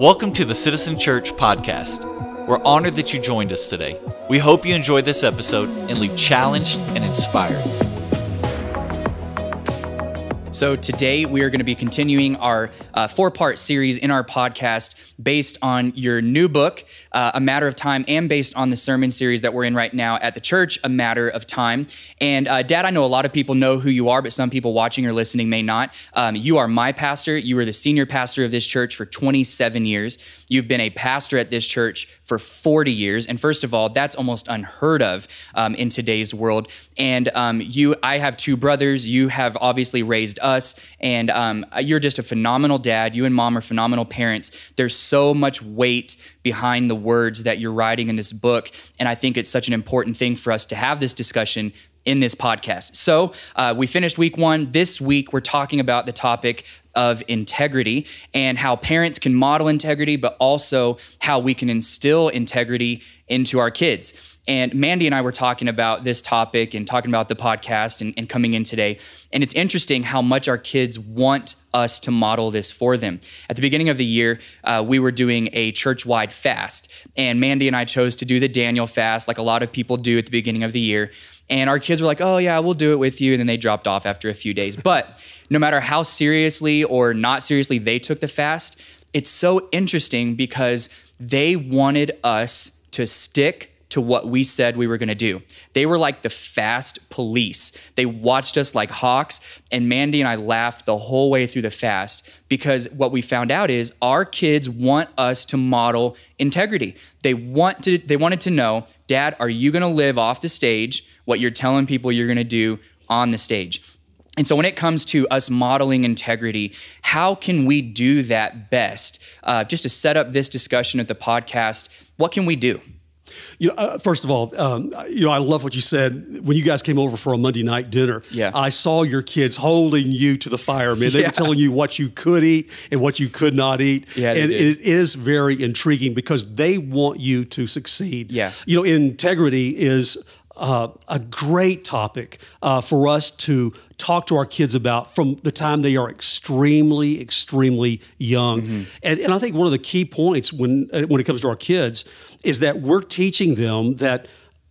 Welcome to the Citizen Church podcast. We're honored that you joined us today. We hope you enjoy this episode and leave challenged and inspired. So, today we are going to be continuing our uh, four part series in our podcast based on your new book, uh, A Matter of Time, and based on the sermon series that we're in right now at the church, A Matter of Time. And, uh, Dad, I know a lot of people know who you are, but some people watching or listening may not. Um, you are my pastor. You were the senior pastor of this church for 27 years. You've been a pastor at this church for 40 years. And, first of all, that's almost unheard of um, in today's world. And um, you, I have two brothers. You have obviously raised us. And um, you're just a phenomenal dad. You and mom are phenomenal parents. There's so much weight behind the words that you're writing in this book. And I think it's such an important thing for us to have this discussion in this podcast. So uh, we finished week one. This week, we're talking about the topic of integrity and how parents can model integrity, but also how we can instill integrity into our kids. And Mandy and I were talking about this topic and talking about the podcast and, and, coming in today. And it's interesting how much our kids want us to model this for them. At the beginning of the year, uh, we were doing a church wide fast. And Mandy and I chose to do the Daniel fast, like a lot of people do at the beginning of the year. And our kids were like, oh, yeah, we'll do it with you. And then they dropped off after a few days. But no matter how seriously or not seriously they took the fast, it's so interesting because they wanted us to stick to what we said we were going to do. They were like the fast police. They watched us like hawks. And Mandy and I laughed the whole way through the fast because what we found out is our kids want us to model integrity. They want to, they wanted to know, Dad, are you going to live off the stage what you're telling people you're going to do on the stage? And so, when it comes to us modeling integrity, how can we do that best? Uh, just to set up this discussion at the podcast, what can we do? You know, uh, first of all, um, you know, I love what you said when you guys came over for a Monday night dinner. Yeah. I saw your kids holding you to the fire, man. They yeah. were telling you what you could eat and what you could not eat. Yeah, and it is very intriguing because they want you to succeed. Yeah. You know, integrity is uh, a great topic uh, for us to talk to our kids about from the time they are extremely, extremely young. Mm-hmm. And, and I think one of the key points when, uh, when it comes to our kids is that we're teaching them that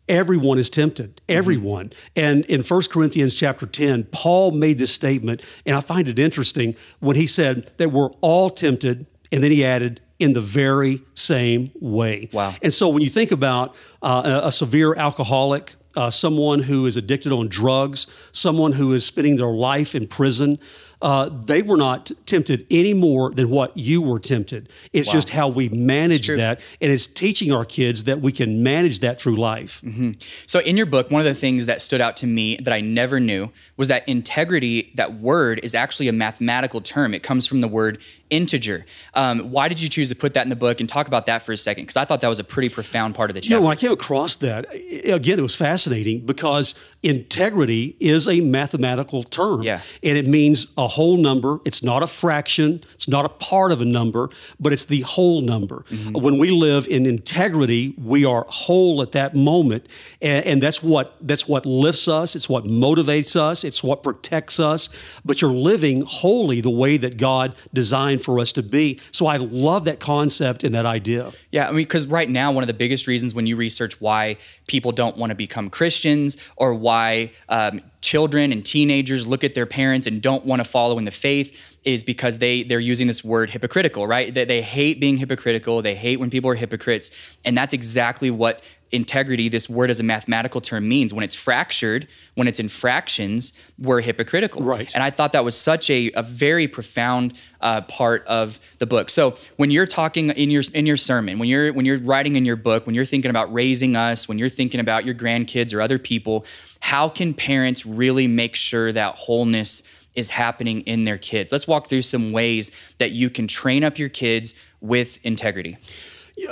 everyone is tempted mm-hmm. everyone mm-hmm. and in 1 corinthians chapter 10 paul made this statement and i find it interesting when he said that we're all tempted and then he added in the very same way wow and so when you think about uh, a, a severe alcoholic uh, someone who is addicted on drugs, someone who is spending their life in prison, uh, they were not tempted any more than what you were tempted. It's wow. just how we manage that. And it's teaching our kids that we can manage that through life. Mm-hmm. So, in your book, one of the things that stood out to me that I never knew was that integrity, that word, is actually a mathematical term. It comes from the word integer. Um, why did you choose to put that in the book and talk about that for a second? Because I thought that was a pretty profound part of the chapter. You know, when I came across that, again, it was fascinating because integrity is a mathematical term. Yeah. And it means a whole number. It's not a fraction. It's not a part of a number, but it's the whole number. Mm-hmm. When we live in integrity, we are whole at that moment, and, and, that's what that's what lifts us. It's what motivates us. It's what protects us. But you're living wholly the way that God designed for us to be. So I love that concept and that idea. Yeah, I mean, because right now one of the biggest reasons when you research why people don't want to become Christians or why um, children and teenagers look at their parents and don't want to follow in the faith is because they they're using this word hypocritical, right? That they, they hate being hypocritical, they hate when people are hypocrites, and that's exactly what integrity, this word as a mathematical term, means. When it's fractured, when it's in fractions, we're hypocritical. Right. And I thought that was such a, a very profound uh, part of the book. So when you're talking in your in your sermon, when you're when you're writing in your book, when you're thinking about raising us, when you're thinking about your grandkids or other people, how can parents really make sure that wholeness? is happening in their kids. Let's walk through some ways that you can train up your kids with integrity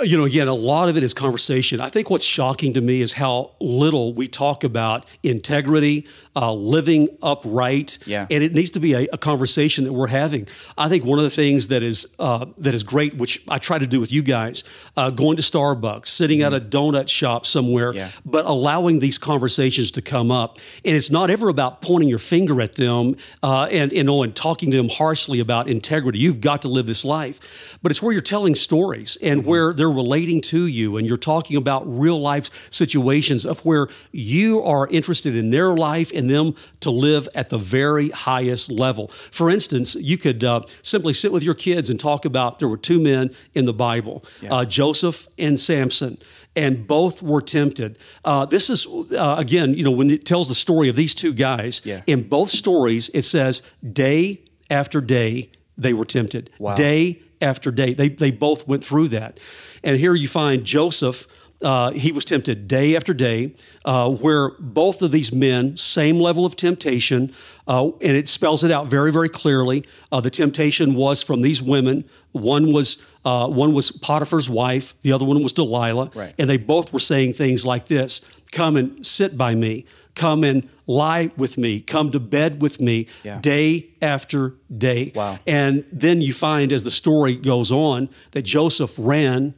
you know, again, a lot of it is conversation. I think what's shocking to me is how little we talk about integrity, uh, living upright, yeah. and it needs to be a, a, conversation that we're having. I think one of the things that is uh, that is great, which I try to do with you guys, uh, going to Starbucks, sitting mm-hmm. at a mm-hmm. donut shop somewhere, yeah. but allowing these conversations to come up, and it's not ever about pointing your finger at them uh, and and talking to them harshly about integrity. You've got to live this life, but it's where you're telling stories and mm-hmm. where they're relating to you and you're talking about real life situations of where you are interested in their life and them to live at the very highest level. For instance, you could uh, simply sit with your kids and talk about there were two men in the Bible, yeah. uh, Joseph and Samson and both were tempted. Uh, this is uh, again, you know, when it tells the story of these two guys. Yeah. In both stories, it says day after day they were tempted. Wow. Day after day. They, they both went through that. And here you find Joseph. Uh, he was tempted day after day, uh, where both of these men, same level of temptation, uh, and it spells it out very, very clearly. Uh, the temptation was from these women. One was uh, one was Potiphar's wife, the other one was Delilah, right. and they both were saying things like this: "Come and sit by me come and lie with me, come to bed with me yeah. day after day. Wow. And then you find as the story goes on that Joseph ran,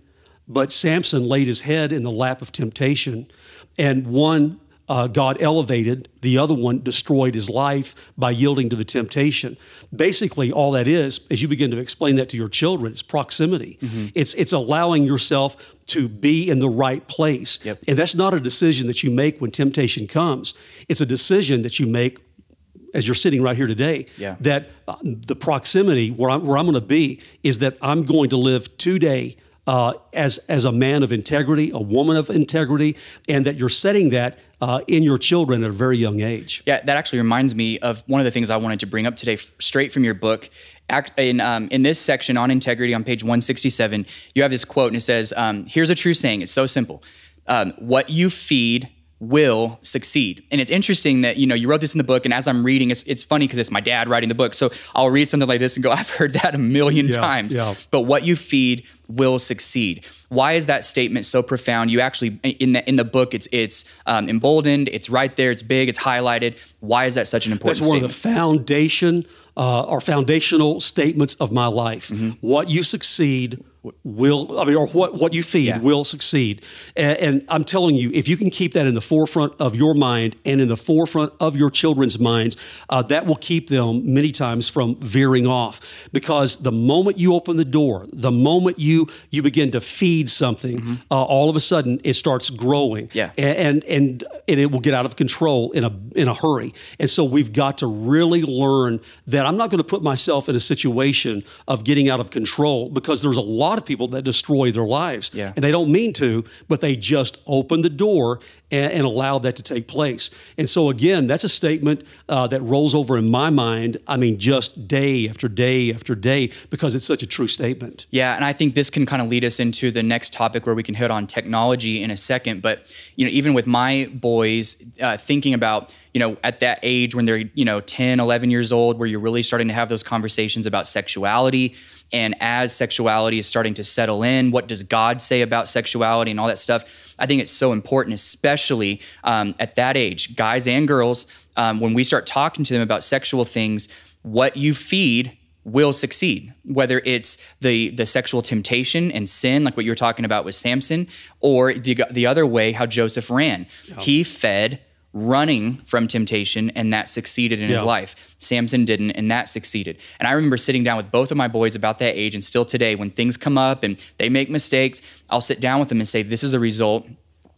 but Samson laid his head in the lap of temptation. And won uh, God elevated, the other one destroyed his life by yielding to the temptation. Basically, all that is, as you begin to explain that to your children, it's proximity. Mm-hmm. It's it's allowing yourself to be in the right place, yep. and that's not a decision that you make when temptation comes. It's a decision that you make as you're sitting right here today, yeah. that uh, the proximity where I'm, where I'm going to be is that I'm going to live today uh, as as a man of integrity, a woman of integrity, and that you're setting that uh, in your children at a very young age. Yeah, that actually reminds me of one of the things I wanted to bring up today, f- straight from your book. Act, in um, in this section on integrity, on page 167, you have this quote, and it says, um, "Here's a true saying. It's so simple: um, what you feed, will succeed. And it's interesting that, you know, you wrote this in the book and as I'm reading, it's, it's funny because it's my dad writing the book. So I'll read something like this and go, I've heard that a million yeah, times, yeah. but what you feed will succeed. Why is that statement so profound? You actually, in the, in the book, it's, it's um, emboldened, it's right there, it's big, it's highlighted. Why is that such an important That's one statement? of the foundation uh, are foundational statements of my life. Mm-hmm. What you succeed will, I mean, or what, what you feed yeah. will succeed. And, and, I'm telling you, if you can keep that in the forefront of your mind and in the forefront of your children's minds, uh, that will keep them many times from veering off. Because the moment you open the door, the moment you you begin to feed something, mm-hmm. uh, all of a sudden it starts growing. Yeah. And, and, and and it will get out of control in a in a hurry. And so we've got to really learn that I'm not going to put myself in a situation of getting out of control because there's a lot of people that destroy their lives yeah. and they don't mean to, but they just open the door and, and allowed that to take place. And so, again, that's a statement uh, that rolls over in my mind, I mean, just day after day after day, because it's such a true statement. Yeah, and I think this can kind of lead us into the next topic where we can hit on technology in a second. But, you know, even with my boys, uh, thinking about you know, at that age when they're, you know, 10, 11 years old, where you're really starting to have those conversations about sexuality. And as sexuality is starting to settle in, what does God say about sexuality and all that stuff? I think it's so important, especially um, at that age, guys and girls, um, when we start talking to them about sexual things, what you feed will succeed whether it's the the sexual temptation and sin like what you were talking about with Samson or the the other way how Joseph ran he fed running from temptation and that succeeded in yeah. his life. Samson didn't and that succeeded. And I remember sitting down with both of my boys about that age and still today when things come up and they make mistakes, I'll sit down with them and say this is a result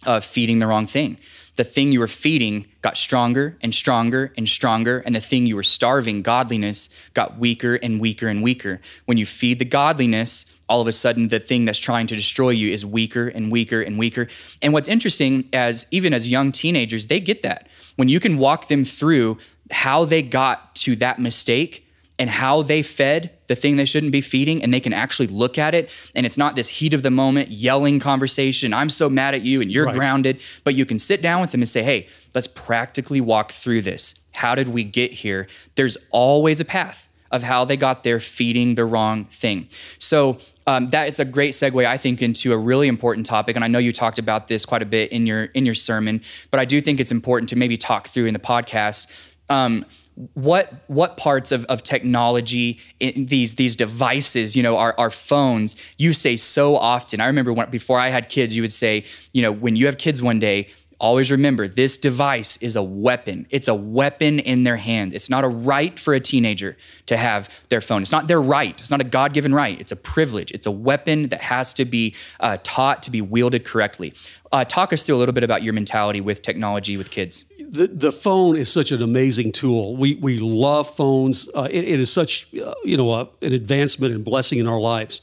of feeding the wrong thing. The thing you were feeding got stronger and stronger and stronger, and the thing you were starving, godliness, got weaker and weaker and weaker. When you feed the godliness, all of a sudden the thing that's trying to destroy you is weaker and weaker and weaker. And what's interesting as even as young teenagers, they get that. When you can walk them through how they got to that mistake and how they fed the thing they shouldn't be feeding and they can actually look at it and it's not this heat of the moment yelling conversation i'm so mad at you and you're right. grounded but you can sit down with them and say hey let's practically walk through this how did we get here there's always a path of how they got there feeding the wrong thing. So um, that is a great segue, I think, into a really important topic. And I know you talked about this quite a bit in your in your sermon, but I do think it's important to maybe talk through in the podcast. Um, what what parts of, of technology these these devices you know our, our phones you say so often i remember when, before i had kids you would say you know when you have kids one day Always remember this device is a weapon. It's a weapon in their hand. It's not a right for a teenager to have their phone. It's not their right. It's not a God given right. It's a privilege. It's a weapon that has to be uh, taught to be wielded correctly. Uh, talk us through a little bit about your mentality with technology with kids. The, the phone is such an amazing tool. We, we love phones. Uh, it, it is such, uh, you know, uh, an advancement and blessing in our lives.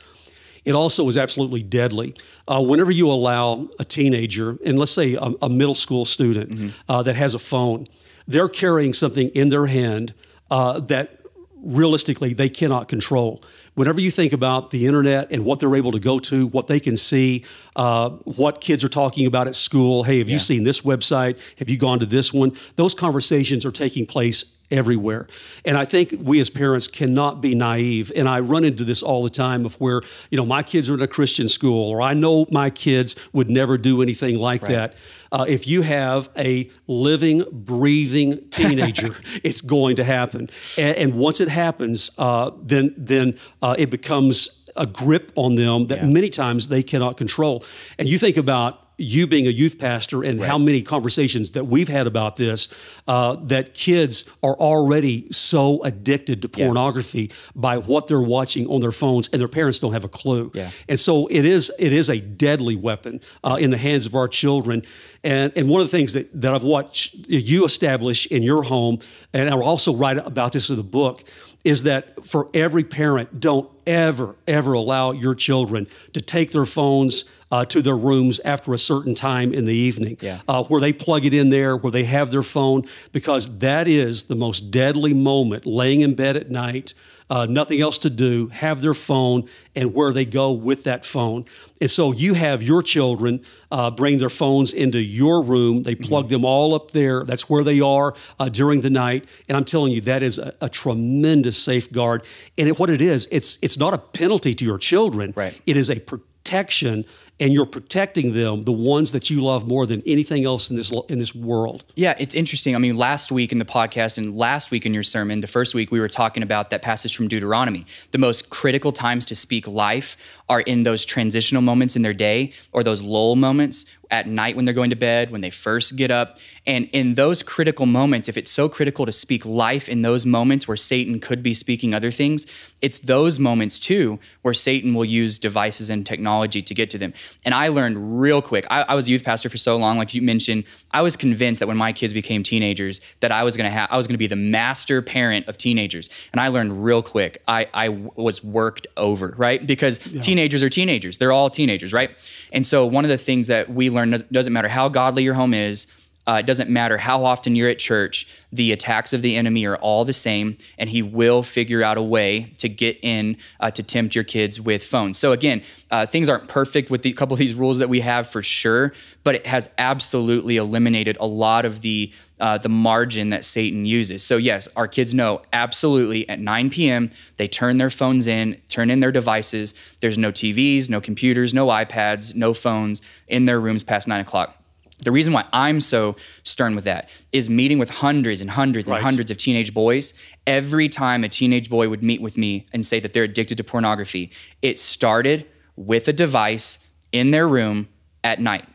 It also is absolutely deadly. Uh, whenever you allow a teenager, and let's say a, a middle school student mm-hmm. uh, that has a phone, they're carrying something in their hand uh, that realistically they cannot control. Whenever you think about the internet and what they're able to go to, what they can see, uh, what kids are talking about at school, hey, have yeah. you seen this website? Have you gone to this one? Those conversations are taking place everywhere. And I think we as parents cannot be naive. And I run into this all the time of where, you know, my kids are in a Christian school, or I know my kids would never do anything like right. that. Uh, if you have a living, breathing teenager, it's going to happen. And, and once it happens, uh, then then uh, it becomes a grip on them that yeah. many times they cannot control. And you think about you being a youth pastor and right. how many conversations that we've had about this uh, that kids are already so addicted to pornography yeah. by what they're watching on their phones and their parents don't have a clue yeah. and so it is it is a deadly weapon uh, in the hands of our children and and one of the things that, that I've watched you establish in your home and I will also write about this in the book is that for every parent, don't ever, ever allow your children to take their phones uh, to their rooms after a certain time in the evening, yeah. uh, where they plug it in there, where they have their phone, because that is the most deadly moment laying in bed at night uh, nothing else to do, have their phone, and where they go with that phone. And so you have your children uh, bring their phones into your room. They mm-hmm. plug mm -hmm. them all up there. That's where they are uh, during the night. And I'm telling you, that is a, a tremendous safeguard. And it, what it is, it's it's not a penalty to your children. Right. It is a protection and you're protecting them, the ones that you love more than anything else in this in this world. Yeah, it's interesting. I mean, last week in the podcast and last week in your sermon, the first week we were talking about that passage from Deuteronomy. The most critical times to speak life are in those transitional moments in their day or those lull moments at night when they're going to bed, when they first get up. And in those critical moments, if it's so critical to speak life in those moments where Satan could be speaking other things, it's those moments too where Satan will use devices and technology to get to them. And I learned real quick. I, I was a youth pastor for so long, like you mentioned. I was convinced that when my kids became teenagers, that I was gonna have, I was gonna be the master parent of teenagers. And I learned real quick. I, I was worked over, right? Because yeah. teenagers are teenagers. They're all teenagers, right? And so one of the things that we learned doesn't matter how godly your home is uh, it doesn't matter how often you're at church, the attacks of the enemy are all the same, and he will figure out a way to get in uh, to tempt your kids with phones. So, again, uh, things aren't perfect with the couple of these rules that we have for sure, but it has absolutely eliminated a lot of the uh, the margin that Satan uses. So, yes, our kids know absolutely at 9 p.m., they turn their phones in, turn in their devices. There's no TVs, no computers, no iPads, no phones in their rooms past nine o'clock. The reason why I'm so stern with that is meeting with hundreds and hundreds right. and hundreds of teenage boys. Every time a teenage boy would meet with me and say that they're addicted to pornography, it started with a device in their room at night.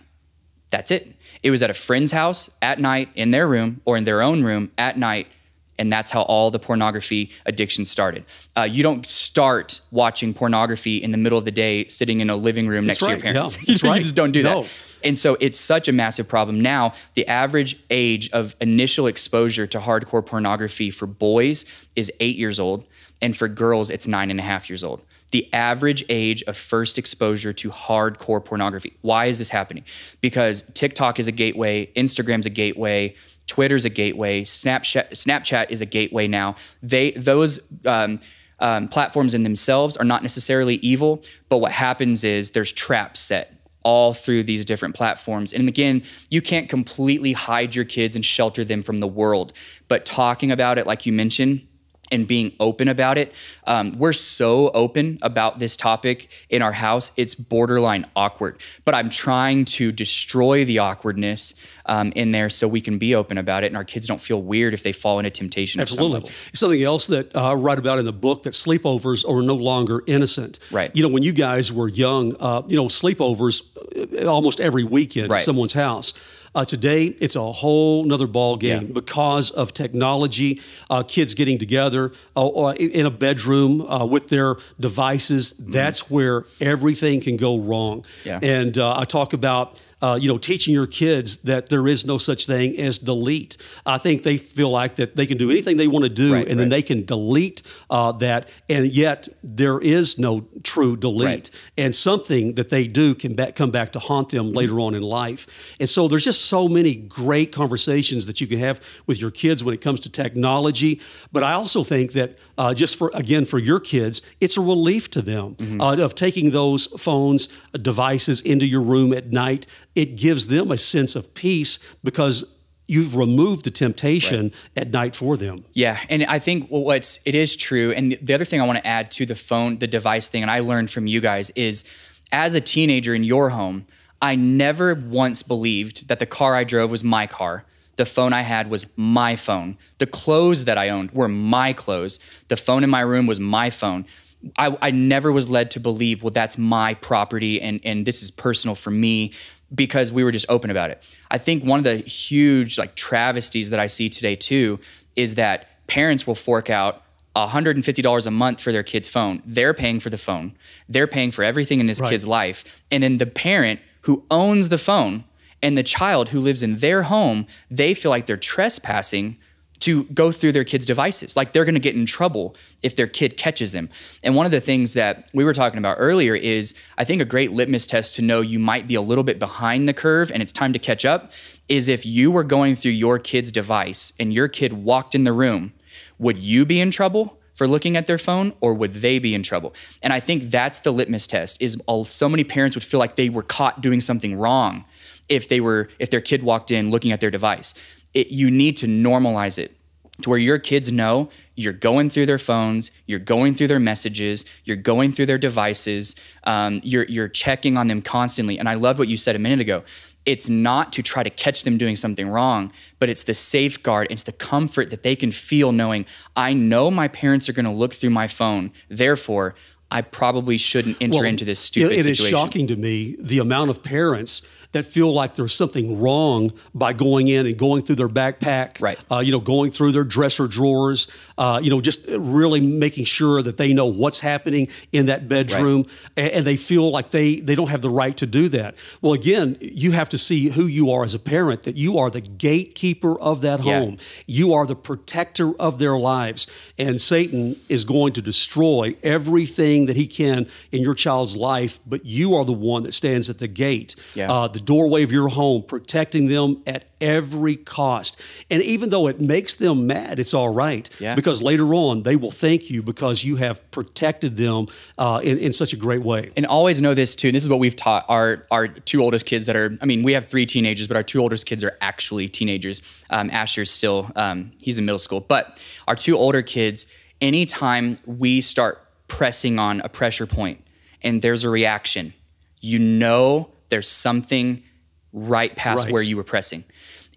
That's it. It was at a friend's house at night in their room or in their own room at night and that's how all the pornography addiction started. Uh, you don't start watching pornography in the middle of the day sitting in a living room that's next right. to your parents. Yeah, you right. just don't do no. that. And so it's such a massive problem. Now, the average age of initial exposure to hardcore pornography for boys is eight years old, and for girls, it's nine and a half years old the average age of first exposure to hardcore pornography. Why is this happening? Because TikTok is a gateway, Instagram's a gateway, Twitter's a gateway. Snapchat, Snapchat is a gateway now. They those um, um, platforms in themselves are not necessarily evil, but what happens is there's traps set all through these different platforms. And again, you can't completely hide your kids and shelter them from the world, but talking about it, like you mentioned, and being open about it. Um, we're so open about this topic in our house, it's borderline awkward. But I'm trying to destroy the awkwardness um, in there so we can be open about it and our kids don't feel weird if they fall into temptation. Absolutely. Some Something else that uh, I write about in the book that sleepovers are no longer innocent. Right. You know, when you guys were young, uh, you know, sleepovers uh, almost every weekend right. someone's house. Uh, today, it's a whole nother ball game yeah. because of technology, uh, kids getting together uh, in a bedroom uh, with their devices. Mm-hmm. That's where everything can go wrong. Yeah. And uh, I talk about. Uh, you know, teaching your kids that there is no such thing as delete. I think they feel like that they can do anything they want to do, right, and right. then they can delete uh, that. And yet, there is no true delete. Right. And something that they do can back, come back to haunt them mm-hmm. later on in life. And so there's just so many great conversations that you can have with your kids when it comes to technology. But I also think that uh, just for, again, for your kids, it's a relief to them mm-hmm. uh, of taking those phones, uh, devices into your room at night. It gives them a sense of peace because you've removed the temptation right. at night for them. Yeah, and I think what's it is true. And the other thing I want to add to the phone, the device thing, and I learned from you guys is, as a teenager in your home, I never once believed that the car I drove was my car. The phone I had was my phone. The clothes that I owned were my clothes. The phone in my room was my phone. I, I, never was led to believe, well, that's my property and, and this is personal for me because we were just open about it. I think one of the huge like travesties that I see today too is that parents will fork out $150 a month for their kid's phone. They're paying for the phone. They're paying for everything in this right. kid's life. And then the parent who owns the phone and the child who lives in their home, they feel like they're trespassing to go through their kids' devices. Like they're going to get in trouble if their kid catches them. And one of the things that we were talking about earlier is I think a great litmus test to know you might be a little bit behind the curve and it's time to catch up is if you were going through your kid's device and your kid walked in the room, would you be in trouble? for looking at their phone or would they be in trouble and i think that's the litmus test is all, so many parents would feel like they were caught doing something wrong if they were if their kid walked in looking at their device it, you need to normalize it to where your kids know you're going through their phones, you're going through their messages, you're going through their devices, um, you're, you're checking on them constantly. And I love what you said a minute ago. It's not to try to catch them doing something wrong, but it's the safeguard, it's the comfort that they can feel knowing, I know my parents are gonna look through my phone, therefore, I probably shouldn't enter well, into this stupid it, it situation. It is shocking to me the amount of parents that feel like there's something wrong by going in and going through their backpack, right. Uh, you know, going through their dresser drawers, uh, you know, just really making sure that they know what's happening in that bedroom, right. and, and, they feel like they they don't have the right to do that. Well, again, you have to see who you are as a parent. That you are the gatekeeper of that home. Yeah. You are the protector of their lives, and Satan is going to destroy everything that he can in your child's life. But you are the one that stands at the gate. Yeah. Uh, the doorway of your home, protecting them at every cost. And even though it makes them mad, it's all right yeah. because later on they will thank you because you have protected them uh, in, in such a great way. And always know this too. And this is what we've taught our our two oldest kids that are. I mean, we have three teenagers, but our two oldest kids are actually teenagers. Um, Asher's still um, he's in middle school, but our two older kids. Anytime we start pressing on a pressure point and there's a reaction, you know there's something right past right. where you were pressing.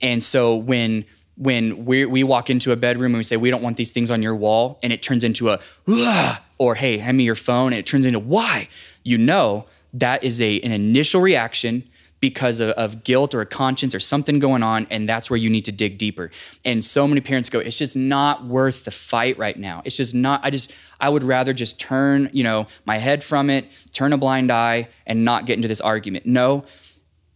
And so when when we we walk into a bedroom and we say we don't want these things on your wall, and it turns into a Ugh! or hey, hand me your phone, and it turns into why, you know that is a an initial reaction because of, of guilt or a conscience or something going on. And that's where you need to dig deeper. And so many parents go, it's just not worth the fight right now. It's just not, I just, I would rather just turn, you know, my head from it, turn a blind eye, and not get into this argument. No,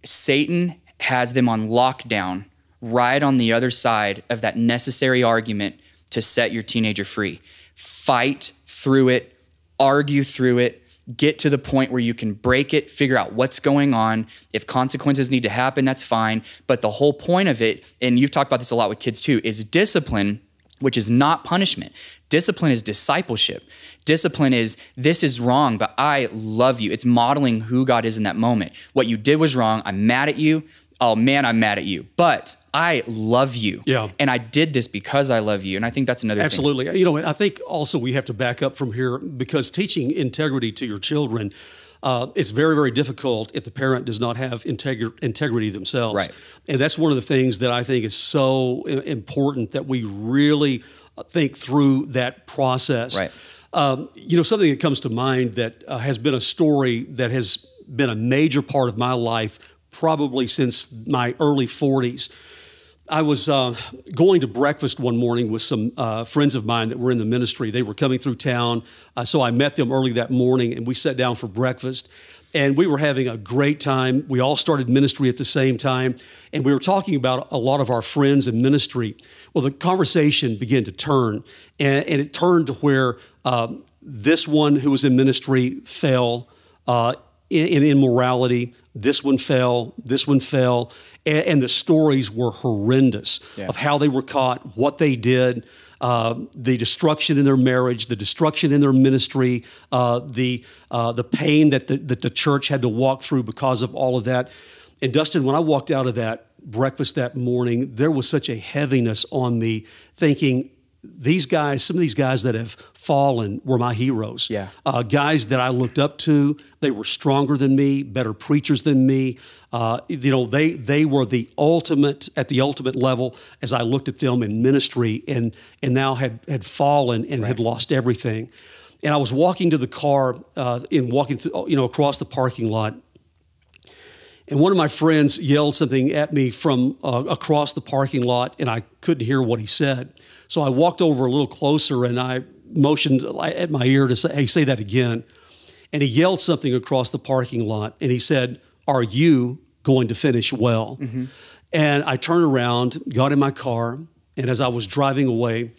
Satan has them on lockdown right on the other side of that necessary argument to set your teenager free. Fight through it, argue through it, get to the point where you can break it, figure out what's going on. If consequences need to happen, that's fine. But the whole point of it, and you've talked about this a lot with kids too, is discipline, which is not punishment. Discipline is discipleship. Discipline is this is wrong, but I love you. It's modeling who God is in that moment. What you did was wrong. I'm mad at you oh man, I'm mad at you. But I love you. Yeah. And I did this because I love you. And I think that's another Absolutely. Thing. You know, I think also we have to back up from here because teaching integrity to your children. Uh, it's very, very difficult if the parent does not have integri- integrity themselves. Right. And that's one of the things that I think is so important that we really uh, think through that process. Right. Um, you know, something that comes to mind that uh, has been a story that has been a major part of my life probably since my early 40s. I was uh, going to breakfast one morning with some uh, friends of mine that were in the ministry. They were coming through town. Uh, so I met them early that morning and we sat down for breakfast. And we were having a great time. We all started ministry at the same time. And we were talking about a lot of our friends in ministry. Well, the conversation began to turn. And, and it turned to where uh, this one who was in ministry fell. Uh, in immorality. This one fell, this one fell. And, and the stories were horrendous yeah. of how they were caught, what they did, uh, the destruction in their marriage, the destruction in their ministry, uh, the, uh, the pain that the, that the church had to walk through because of all of that. And Dustin, when I walked out of that breakfast that morning, there was such a heaviness on me thinking, these guys, some of these guys that have fallen were my heroes. Yeah. Uh, guys that I looked up to, they were stronger than me, better preachers than me. Uh, you know, they they were the ultimate at the ultimate level as I looked at them in ministry and and now had had fallen and right. had lost everything. And I was walking to the car uh, walking through, you know across the parking lot. And one of my friends yelled something at me from uh, across the parking lot, and I couldn't hear what he said. So I walked over a little closer and I motioned at my ear to say, hey, say that again. And he yelled something across the parking lot and he said, Are you going to finish well? Mm-hmm. And I turned around, got in my car, and as I was driving away,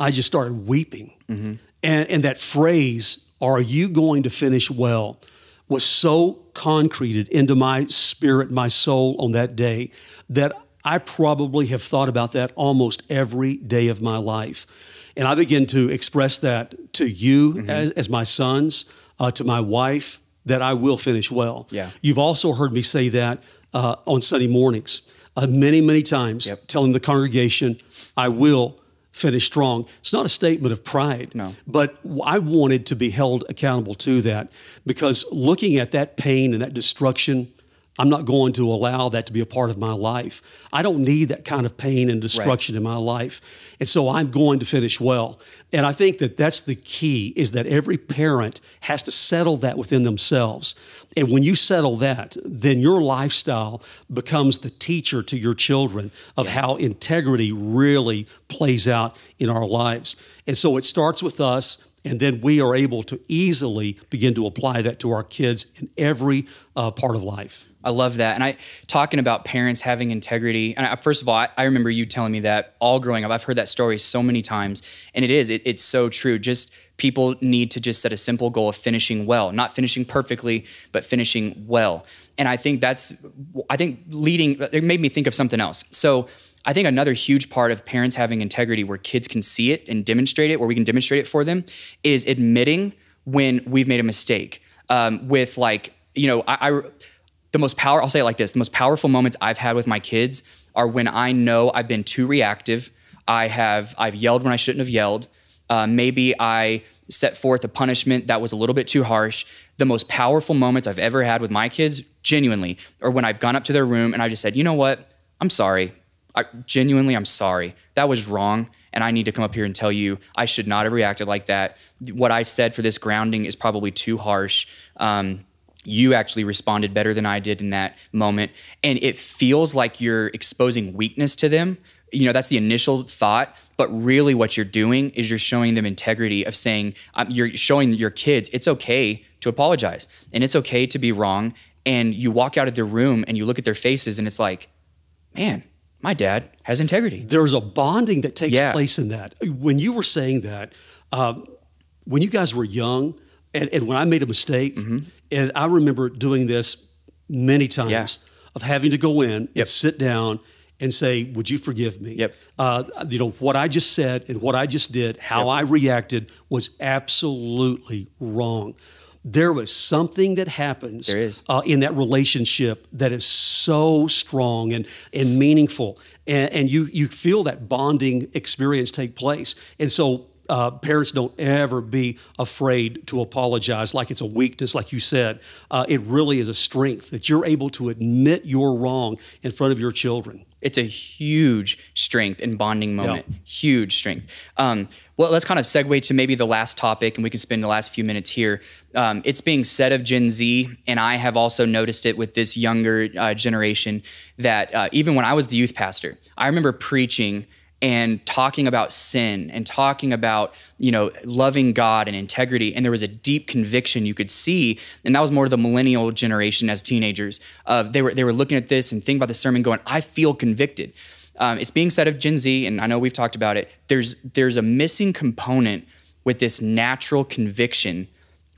I just started weeping. Mm-hmm. And, and that phrase, Are you going to finish well? was so concreted into my spirit, my soul on that day that I probably have thought about that almost every day of my life. And I begin to express that to you mm-hmm. as, as, my sons, uh, to my wife, that I will finish well. Yeah. You've also heard me say that uh, on Sunday mornings uh, many, many times, yep. telling the congregation, I will finish strong. It's not a statement of pride, no. but I wanted to be held accountable to that because looking at that pain and that destruction I'm not going to allow that to be a part of my life. I don't need that kind of pain and destruction right. in my life. And so I'm going to finish well. And I think that that's the key is that every parent has to settle that within themselves. And when you settle that, then your lifestyle becomes the teacher to your children of yeah. how integrity really plays out in our lives. And so it starts with us and then we are able to easily begin to apply that to our kids in every uh, part of life. I love that. And I talking about parents having integrity. And I, first of all, I, I, remember you telling me that all growing up. I've heard that story so many times, and it is it, it's so true. Just people need to just set a simple goal of finishing well, not finishing perfectly, but finishing well. And I think that's, I think leading, it made me think of something else. So I think another huge part of parents having integrity where kids can see it and demonstrate it, where we can demonstrate it for them, is admitting when we've made a mistake. Um, with like, you know, I, I the most power, I'll say it like this the most powerful moments I've had with my kids are when I know I've been too reactive. I have, I've yelled when I shouldn't have yelled. Uh, maybe I set forth a punishment that was a little bit too harsh. The most powerful moments I've ever had with my kids, genuinely, or when I've gone up to their room and I just said, you know what? I'm sorry. I, genuinely, I'm sorry. That was wrong. And I need to come up here and tell you I should not have reacted like that. What I said for this grounding is probably too harsh. Um, you actually responded better than I did in that moment. And it feels like you're exposing weakness to them you know that's the initial thought but really what you're doing is you're showing them integrity of saying um, you're showing your kids it's okay to apologize and it's okay to be wrong and you walk out of the room and you look at their faces and it's like man my dad has integrity there's a bonding that takes yeah. place in that when you were saying that um, when you guys were young and, and when i made a mistake mm-hmm. and i remember doing this many times yeah. of having to go in yep. and sit down and say, "Would you forgive me?" Yep. Uh, you know what I just said and what I just did, how yep. I reacted was absolutely wrong. There was something that happens uh, in that relationship that is so strong and and meaningful, and, and you you feel that bonding experience take place. And so uh, parents don't ever be afraid to apologize like it's a weakness, like you said. Uh, it really is a strength that you're able to admit you're wrong in front of your children. It's a huge strength and bonding moment. Yeah. Huge strength. Um, well, let's kind of segue to maybe the last topic, and we can spend the last few minutes here. Um, it's being said of Gen Z, and I have also noticed it with this younger uh, generation that uh, even when I was the youth pastor, I remember preaching and talking about sin and talking about, you know, loving God and integrity. And there was a deep conviction you could see. And that was more of the millennial generation as teenagers of they were they were looking at this and thinking about the sermon going, I feel convicted. Um, it's being said of Gen Z, and I know we've talked about it. There's there's a missing component with this natural conviction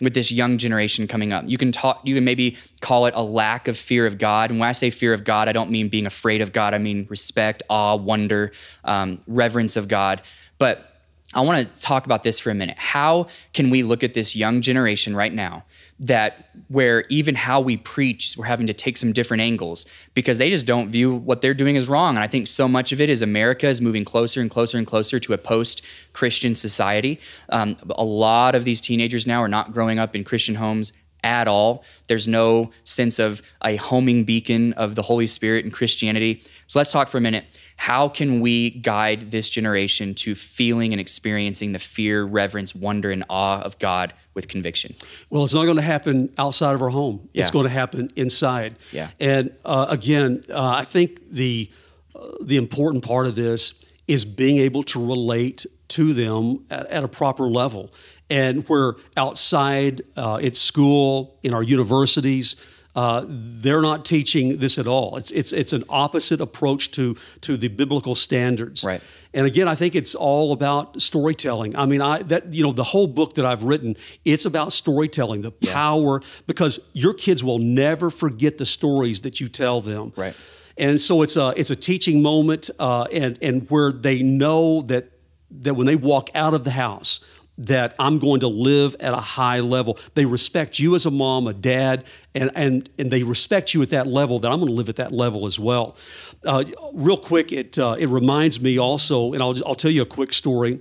with this young generation coming up. You can talk you can maybe call it a lack of fear of God. And when I say fear of God, I don't mean being afraid of God. I mean respect, awe, wonder, um, reverence of God. But I want to talk about this for a minute. How can we look at this young generation right now that where even how we preach, we're having to take some different angles because they just don't view what they're doing as wrong. And I think so much of it is America is moving closer and closer and closer to a post Christian society. Um, a lot of these teenagers now are not growing up in Christian homes at all. There's no sense of a homing beacon of the Holy Spirit in Christianity. So let's talk for a minute. How can we guide this generation to feeling and experiencing the fear, reverence, wonder, and awe of God with conviction? Well, it's not going to happen outside of our home. Yeah. It's going to happen inside. Yeah. And uh, again, uh, I think the uh, the important part of this is being able to relate to them at, at a proper level. And where outside uh, at school, in our universities, uh, they're not teaching this at all. It's it's it's an opposite approach to to the biblical standards. Right. And again, I think it's all about storytelling. I mean, I that you know the whole book that I've written, it's about storytelling, the yeah. power because your kids will never forget the stories that you tell them. Right. And so it's a it's a teaching moment, uh, and and where they know that that when they walk out of the house, that I'm going to live at a high level. They respect you as a mom, a dad, and and and they respect you at that level. That I'm going to live at that level as well. Uh, real quick, it uh, it reminds me also, and I'll I'll tell you a quick story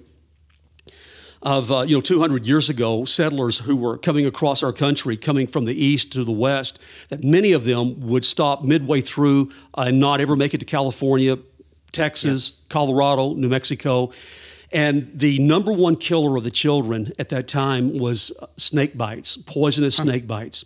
of uh, you know 200 years ago settlers who were coming across our country coming from the east to the west that many of them would stop midway through uh, and not ever make it to california texas yeah. colorado new mexico and the number one killer of the children at that time was snake bites, poisonous huh. snake bites.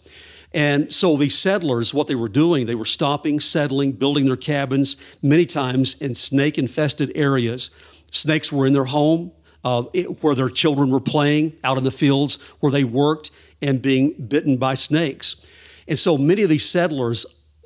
And so the settlers, what they were doing, they were stopping, settling, building their cabins many times in snake infested areas. Snakes were in their home, uh, it, where their children were playing, out in the fields where they worked, and being bitten by snakes. And so many of these settlers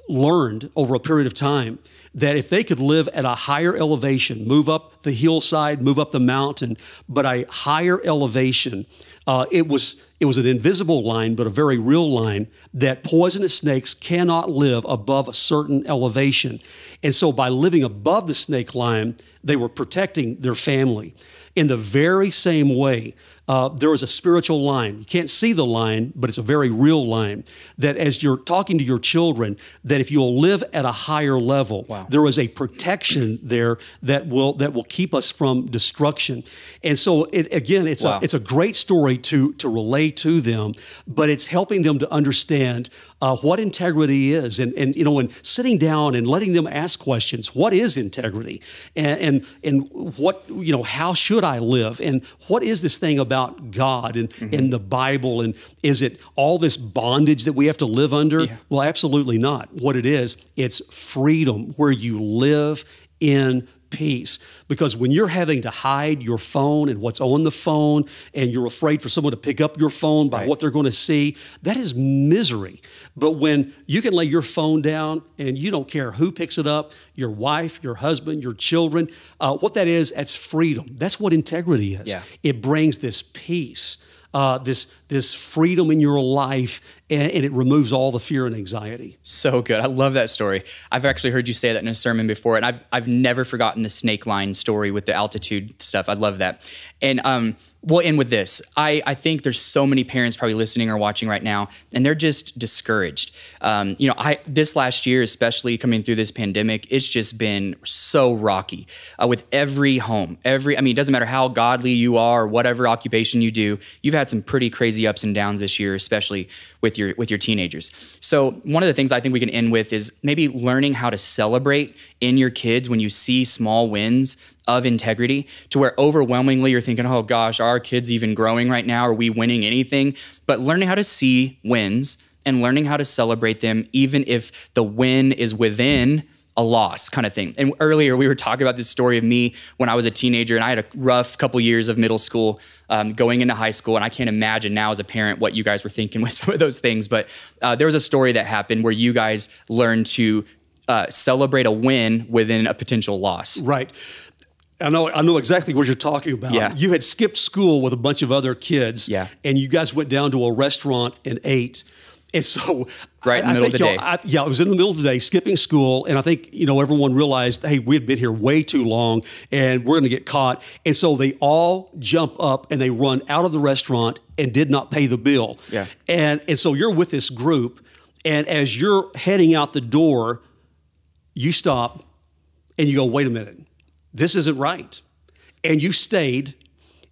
learned over a period of time that if they could live at a higher elevation, move up the hillside, move up the mountain, but a higher elevation, uh, it was it was an invisible line, but a very real line that poisonous snakes cannot live above a certain elevation, and so by living above the snake line, they were protecting their family. In the very same way, uh, there is a spiritual line. You can't see the line, but it's a very real line. That as you're talking to your children, that if you'll live at a higher level, wow. there is a protection there that will that will keep us from destruction. And so, it, again, it's wow. a it's a great story to to relay to them, but it's helping them to understand uh, what integrity is, and and you know, and sitting down and letting them ask questions. What is integrity, and and and what you know, how should I live, and what is this thing about about God and, mm-hmm. and the Bible? And is it all this bondage that we have to live under? Yeah. Well, absolutely not. What it is, it's freedom where you live in peace. Because when you're having to hide your phone and what's on the phone, and you're afraid for someone to pick up your phone by right. what they're going to see, that is misery. But when you can lay your phone down and you don't care who picks it up your wife, your husband, your children uh, what that is, that's freedom. That's what integrity is. Yeah. It brings this peace. Uh, this this freedom in your life and, and, it removes all the fear and anxiety. So good. I love that story. I've actually heard you say that in a sermon before, and I've, I've never forgotten the snake line story with the altitude stuff. I love that. And um, we'll end with this. I, I think there's so many parents probably listening or watching right now, and they're just discouraged. Um, you know, I this last year, especially coming through this pandemic, it's just been so rocky uh, with every home. Every, I mean, it doesn't matter how godly you are, or whatever occupation you do, you've had some pretty crazy ups and downs this year, especially with your your with your teenagers. So one of the things I think we can end with is maybe learning how to celebrate in your kids when you see small wins of integrity to where overwhelmingly you're thinking, "Oh gosh, are our kids even growing right now? Are we winning anything?" But learning how to see wins and learning how to celebrate them even if the win is within a loss kind of thing. And earlier we were talking about this story of me when I was a teenager and I had a rough couple years of middle school um, going into high school. And I can't imagine now as a parent what you guys were thinking with some of those things. But uh, there was a story that happened where you guys learned to uh, celebrate a win within a potential loss. Right. I know, I know exactly what you're talking about. Yeah. You had skipped school with a bunch of other kids, yeah. and you guys went down to a restaurant and ate and so, right in the middle of the day. I, yeah, I was in the middle of the day, skipping school, and I think you know everyone realized, hey, we've been here way too long, and we're going to get caught. And so they all jump up and they run out of the restaurant and did not pay the bill. Yeah. And and so you're with this group, and as you're heading out the door, you stop, and you go, wait a minute, this isn't right, and you stayed,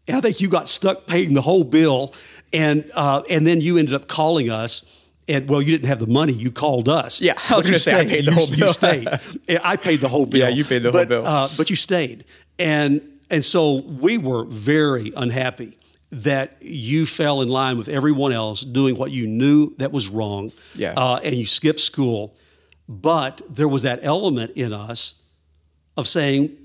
and I think you got stuck paying the whole bill, and uh, and then you ended up calling us and well, you didn't have the money. You called us. Yeah, I was going to say stayed. I paid the you, whole bill. You stayed. I paid the whole bill. Yeah, you paid the whole but, bill. Uh, but you stayed, and and so we were very unhappy that you fell in line with everyone else doing what you knew that was wrong. Yeah, uh, and you skipped school, but there was that element in us of saying,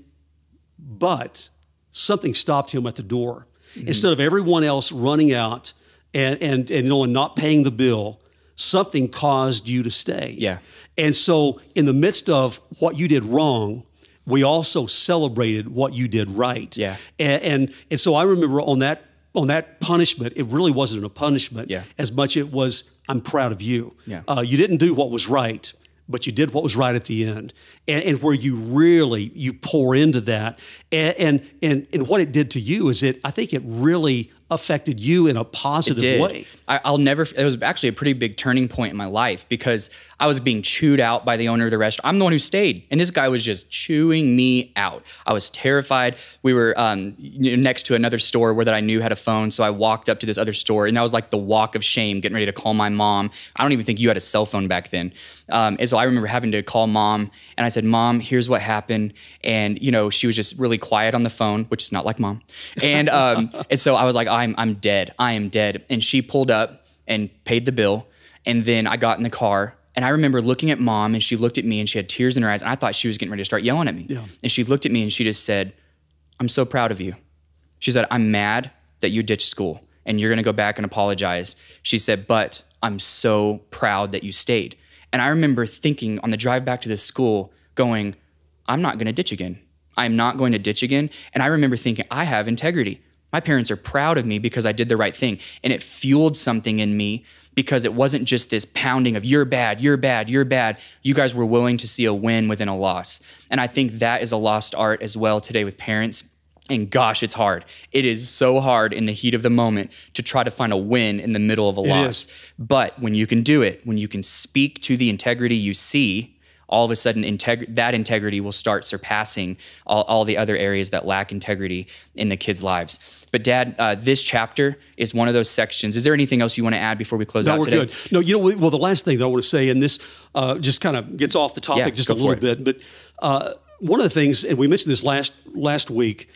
but something stopped him at the door. Mm-hmm. Instead of everyone else running out and and and you know, and not paying the bill something caused you to stay. Yeah. And so, in the midst of what you did wrong, we also celebrated what you did right. Yeah. And, and and, so I remember on that on that punishment, it really wasn't a punishment yeah. as much it was I'm proud of you. Yeah. Uh, you didn't do what was right, but you did what was right at the end. And, and where you really you pour into that, and, and and and what it did to you is it I think it really affected you in a positive way. I, will never. It was actually a pretty big turning point in my life because I was being chewed out by the owner of the restaurant. I'm the one who stayed, and this guy was just chewing me out. I was terrified. We were um, next to another store where that I knew had a phone, so I walked up to this other store, and that was like the walk of shame, getting ready to call my mom. I don't even think you had a cell phone back then, um, and so I remember having to call mom, and I said, "Mom, here's what happened," and you know she was just really quiet on the phone, which is not like mom, and um, and so I was like. I'm, I'm dead. I am dead. And she pulled up and paid the bill. And then I got in the car. And I remember looking at mom and she looked at me and she had tears in her eyes. And I thought she was getting ready to start yelling at me. Yeah. And she looked at me and she just said, I'm so proud of you. She said, I'm mad that you ditched school and you're going to go back and apologize. She said, but I'm so proud that you stayed. And I remember thinking on the drive back to the school, going, I'm not going to ditch again. I'm not going to ditch again. And I remember thinking, I have integrity. My parents are proud of me because I did the right thing. And it fueled something in me because it wasn't just this pounding of you're bad, you're bad, you're bad. You guys were willing to see a win within a loss. And I think that is a lost art as well today with parents. And gosh, it's hard. It is so hard in the heat of the moment to try to find a win in the middle of a it loss. Is. But when you can do it, when you can speak to the integrity you see all of a sudden integ- that integrity will start surpassing all, all, the other areas that lack integrity in the kids' lives. But, Dad, uh, this chapter is one of those sections. Is there anything else you want to add before we close no, out we're today? Good. No, you know, well, the last thing that I want to say, and this uh, just kind of gets off the topic yeah, just a little bit, but uh, one of the things, and we mentioned this last last week,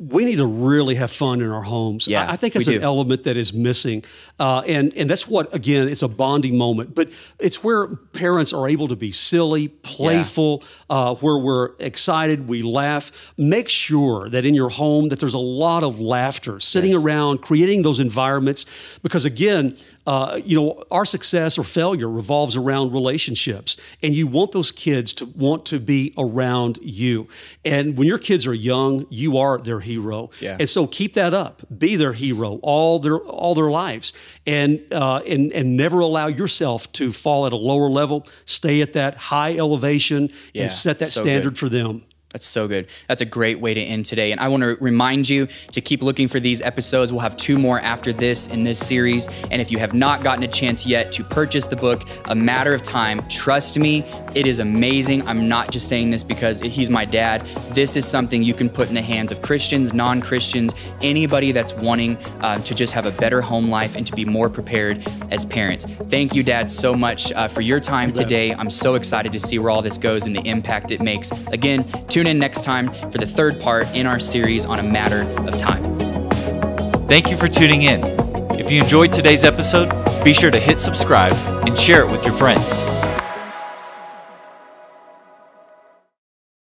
we need to really have fun in our homes. Yeah, I, I think it's an do. element that is missing, uh, and and that's what again it's a bonding moment. But it's where parents are able to be silly, playful, yeah. uh, where we're excited, we laugh. Make sure that in your home that there's a lot of laughter, sitting yes. around, creating those environments, because again, uh, you know, our success or failure revolves around relationships, and you want those kids to want to be around you. And when your kids are young, you are their hero, yeah. and so keep that up. Be their hero all their all their lives, and uh, and and never allow yourself to fall at a lower level. Stay at that high elevation yeah, and set that so standard good. for them. That's so good. That's a great way to end today. And I want to remind you to keep looking for these episodes. We'll have two more after this in this series. And if you have not gotten a chance yet to purchase the book, A Matter of Time, trust me, it is amazing. I'm not just saying this because he's my dad. This is something you can put in the hands of Christians, non Christians, anybody that's wanting uh, to just have a better home life and to be more prepared as parents. Thank you, Dad, so much uh, for your time you today. I'm so excited to see where all this goes and the impact it makes. Again, tune in next time for the third part in our series on a matter of time. Thank you for tuning in. If you enjoyed today's episode, be sure to hit subscribe and share it with your friends.